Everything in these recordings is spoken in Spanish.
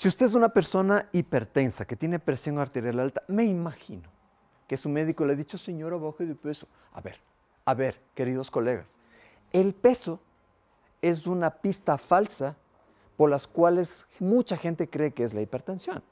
Si usted es una persona hipertensa, que tiene presión arterial alta, me imagino que su médico le ha dicho, señor, baje de peso. A ver, a ver, queridos colegas, el peso es una pista falsa por las cuales mucha gente cree que es la hipertensión.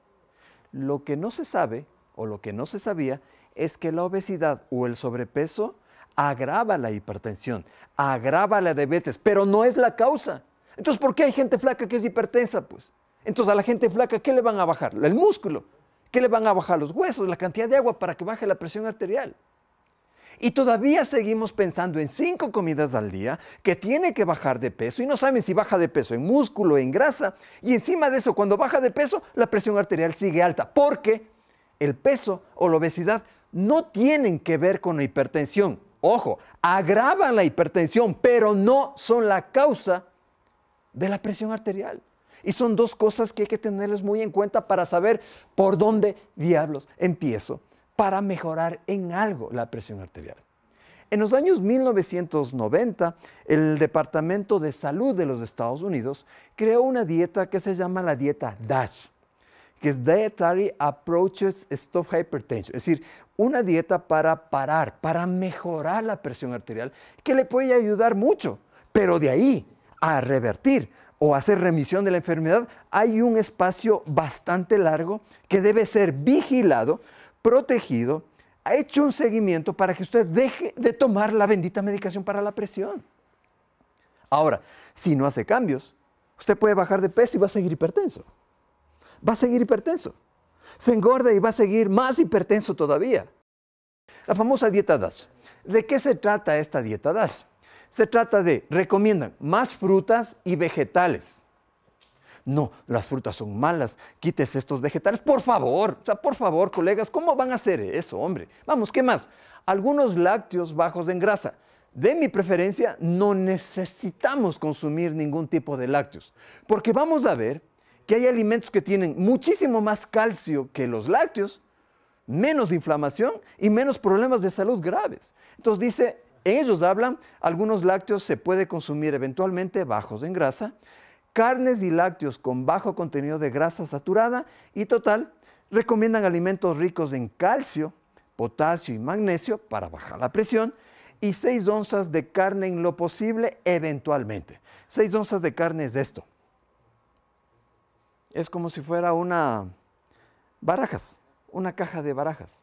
Lo que no se sabe o lo que no se sabía es que la obesidad o el sobrepeso agrava la hipertensión, agrava la diabetes, pero no es la causa. Entonces, ¿por qué hay gente flaca que es hipertensa? Pues entonces a la gente flaca, ¿qué le van a bajar? El músculo. ¿Qué le van a bajar? Los huesos, la cantidad de agua para que baje la presión arterial. Y todavía seguimos pensando en cinco comidas al día que tiene que bajar de peso y no saben si baja de peso en músculo, en grasa. Y encima de eso, cuando baja de peso, la presión arterial sigue alta porque el peso o la obesidad no tienen que ver con la hipertensión. Ojo, agravan la hipertensión, pero no son la causa de la presión arterial. Y son dos cosas que hay que tenerles muy en cuenta para saber por dónde diablos empiezo para mejorar en algo la presión arterial. En los años 1990, el Departamento de Salud de los Estados Unidos creó una dieta que se llama la dieta DASH, que es Dietary Approaches Stop Hypertension, es decir, una dieta para parar, para mejorar la presión arterial, que le puede ayudar mucho, pero de ahí a revertir o hacer remisión de la enfermedad, hay un espacio bastante largo que debe ser vigilado, protegido, ha hecho un seguimiento para que usted deje de tomar la bendita medicación para la presión. Ahora, si no hace cambios, usted puede bajar de peso y va a seguir hipertenso. Va a seguir hipertenso. Se engorda y va a seguir más hipertenso todavía. La famosa dieta DAS. ¿De qué se trata esta dieta DASH? Se trata de, recomiendan, más frutas y vegetales. No, las frutas son malas, quites estos vegetales, por favor. O sea, por favor, colegas, ¿cómo van a hacer eso, hombre? Vamos, ¿qué más? Algunos lácteos bajos en grasa. De mi preferencia, no necesitamos consumir ningún tipo de lácteos, porque vamos a ver que hay alimentos que tienen muchísimo más calcio que los lácteos, menos inflamación y menos problemas de salud graves. Entonces dice, ellos hablan, algunos lácteos se puede consumir eventualmente bajos en grasa, carnes y lácteos con bajo contenido de grasa saturada y total, recomiendan alimentos ricos en calcio, potasio y magnesio para bajar la presión y seis onzas de carne en lo posible eventualmente. Seis onzas de carne es esto. Es como si fuera una barajas, una caja de barajas.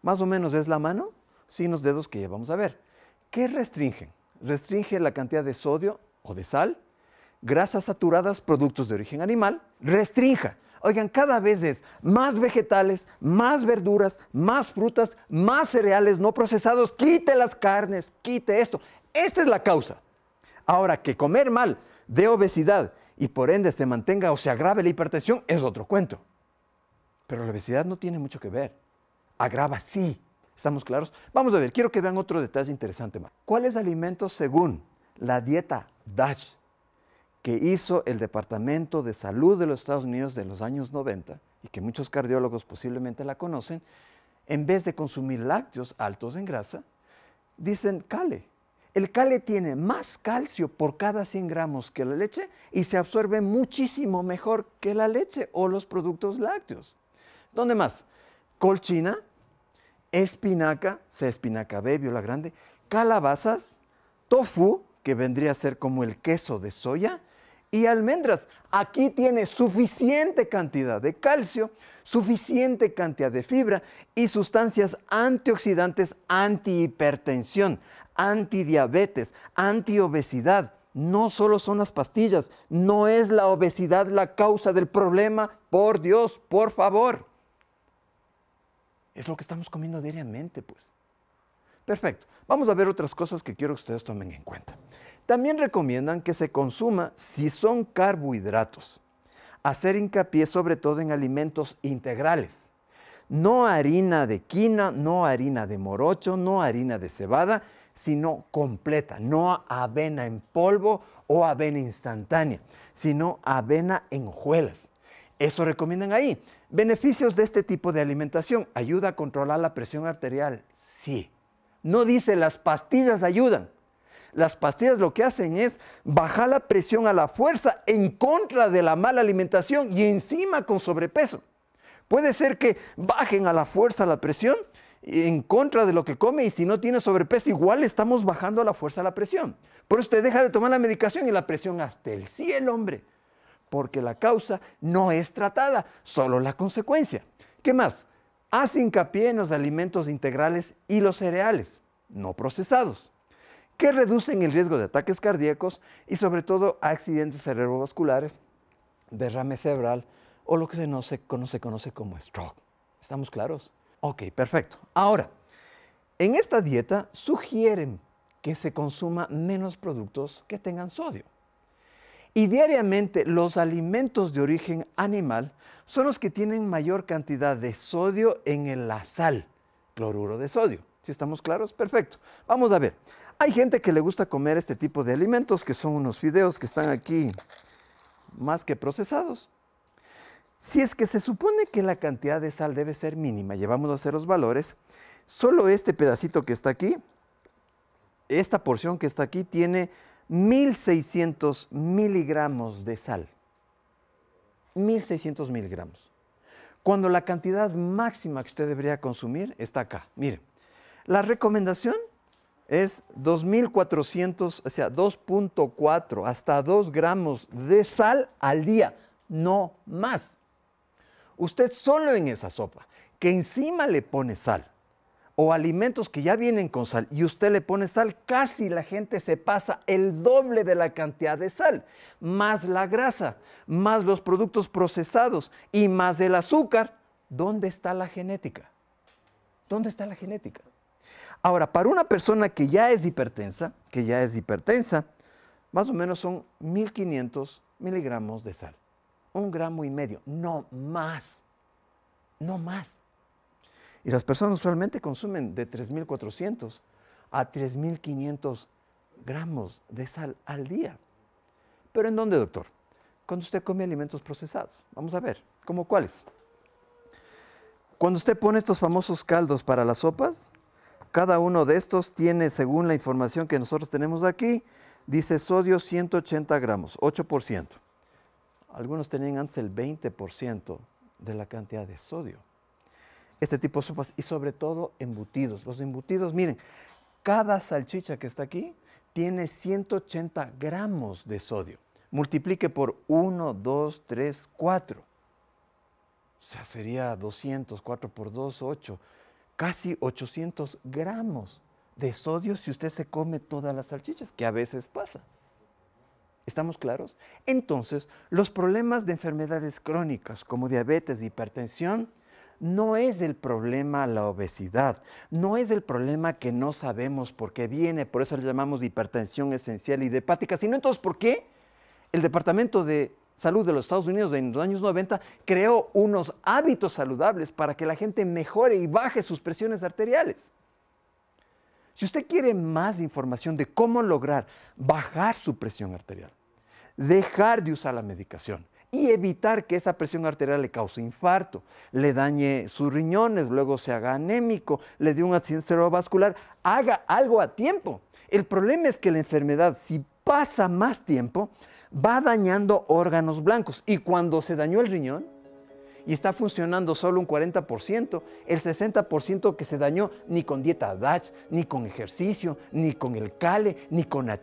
Más o menos es la mano sin los dedos que ya vamos a ver. ¿Qué restringen? Restringe la cantidad de sodio o de sal, grasas saturadas, productos de origen animal. Restrinja. Oigan, cada vez es más vegetales, más verduras, más frutas, más cereales no procesados. Quite las carnes, quite esto. Esta es la causa. Ahora, que comer mal de obesidad y por ende se mantenga o se agrave la hipertensión es otro cuento. Pero la obesidad no tiene mucho que ver. Agrava sí, ¿Estamos claros? Vamos a ver, quiero que vean otro detalle interesante más. ¿Cuáles alimentos según la dieta DASH que hizo el Departamento de Salud de los Estados Unidos de los años 90 y que muchos cardiólogos posiblemente la conocen, en vez de consumir lácteos altos en grasa, dicen cale. El cale tiene más calcio por cada 100 gramos que la leche y se absorbe muchísimo mejor que la leche o los productos lácteos. ¿Dónde más? Colchina, espinaca, sea espinaca bebé, la grande, calabazas, tofu, que vendría a ser como el queso de soya, y almendras. Aquí tiene suficiente cantidad de calcio, suficiente cantidad de fibra y sustancias antioxidantes, antihipertensión, antidiabetes, antiobesidad. No solo son las pastillas, no es la obesidad la causa del problema, por Dios, por favor. Es lo que estamos comiendo diariamente, pues. Perfecto. Vamos a ver otras cosas que quiero que ustedes tomen en cuenta. También recomiendan que se consuma si son carbohidratos. Hacer hincapié sobre todo en alimentos integrales. No harina de quina, no harina de morocho, no harina de cebada, sino completa, no avena en polvo o avena instantánea, sino avena en hojuelas. Eso recomiendan ahí. Beneficios de este tipo de alimentación. Ayuda a controlar la presión arterial. Sí. No dice las pastillas ayudan. Las pastillas lo que hacen es bajar la presión a la fuerza en contra de la mala alimentación y encima con sobrepeso. Puede ser que bajen a la fuerza la presión en contra de lo que come y si no tiene sobrepeso igual estamos bajando a la fuerza la presión. Por eso usted deja de tomar la medicación y la presión hasta el cielo, hombre porque la causa no es tratada, solo la consecuencia. ¿Qué más? Hace hincapié en los alimentos integrales y los cereales, no procesados, que reducen el riesgo de ataques cardíacos y sobre todo accidentes cerebrovasculares, derrame cerebral o lo que se, no se, conoce, conoce como stroke. ¿Estamos claros? Ok, perfecto. Ahora, en esta dieta sugieren que se consuma menos productos que tengan sodio. Y diariamente los alimentos de origen animal son los que tienen mayor cantidad de sodio en la sal, cloruro de sodio. Si ¿Sí estamos claros, perfecto. Vamos a ver. Hay gente que le gusta comer este tipo de alimentos, que son unos fideos que están aquí más que procesados. Si es que se supone que la cantidad de sal debe ser mínima, llevamos a hacer los valores, solo este pedacito que está aquí, esta porción que está aquí tiene 1.600 miligramos de sal. 1.600 miligramos. Cuando la cantidad máxima que usted debería consumir está acá. Mire, la recomendación es 2.400, o sea, 2.4 hasta 2 gramos de sal al día, no más. Usted solo en esa sopa, que encima le pone sal, o alimentos que ya vienen con sal y usted le pone sal, casi la gente se pasa el doble de la cantidad de sal, más la grasa, más los productos procesados y más el azúcar. ¿Dónde está la genética? ¿Dónde está la genética? Ahora, para una persona que ya es hipertensa, que ya es hipertensa, más o menos son 1500 miligramos de sal. Un gramo y medio, no más, no más. Y las personas usualmente consumen de 3.400 a 3.500 gramos de sal al día. ¿Pero en dónde, doctor? Cuando usted come alimentos procesados. Vamos a ver, ¿cómo cuáles? Cuando usted pone estos famosos caldos para las sopas, cada uno de estos tiene, según la información que nosotros tenemos aquí, dice sodio 180 gramos, 8%. Algunos tenían antes el 20% de la cantidad de sodio este tipo de sopas y sobre todo embutidos. Los embutidos, miren, cada salchicha que está aquí tiene 180 gramos de sodio. Multiplique por 1, 2, 3, 4. O sea, sería 200, 4 por 2, 8. Casi 800 gramos de sodio si usted se come todas las salchichas, que a veces pasa. ¿Estamos claros? Entonces, los problemas de enfermedades crónicas como diabetes, hipertensión, no es el problema la obesidad, no es el problema que no sabemos por qué viene, por eso le llamamos hipertensión esencial y hepática, sino entonces por qué el Departamento de Salud de los Estados Unidos en los años 90 creó unos hábitos saludables para que la gente mejore y baje sus presiones arteriales. Si usted quiere más información de cómo lograr bajar su presión arterial, dejar de usar la medicación, y evitar que esa presión arterial le cause infarto, le dañe sus riñones, luego se haga anémico, le dé un accidente cerebrovascular, haga algo a tiempo. El problema es que la enfermedad, si pasa más tiempo, va dañando órganos blancos. Y cuando se dañó el riñón y está funcionando solo un 40%, el 60% que se dañó ni con dieta DASH, ni con ejercicio, ni con el cale, ni con la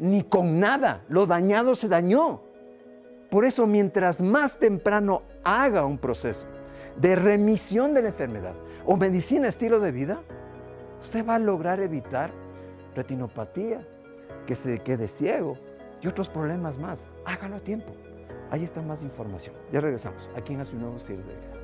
ni con nada. Lo dañado se dañó. Por eso, mientras más temprano haga un proceso de remisión de la enfermedad o medicina estilo de vida, usted va a lograr evitar retinopatía, que se quede ciego y otros problemas más. Hágalo a tiempo. Ahí está más información. Ya regresamos. Aquí en Hace nuevo estilo de vida.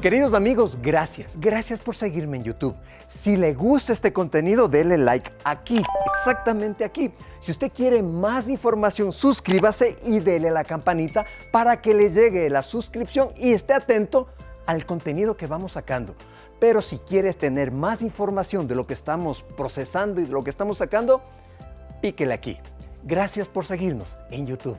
Queridos amigos, gracias. Gracias por seguirme en YouTube. Si le gusta este contenido, dele like aquí, exactamente aquí. Si usted quiere más información, suscríbase y dele la campanita para que le llegue la suscripción y esté atento al contenido que vamos sacando. Pero si quieres tener más información de lo que estamos procesando y de lo que estamos sacando, píquele aquí. Gracias por seguirnos en YouTube.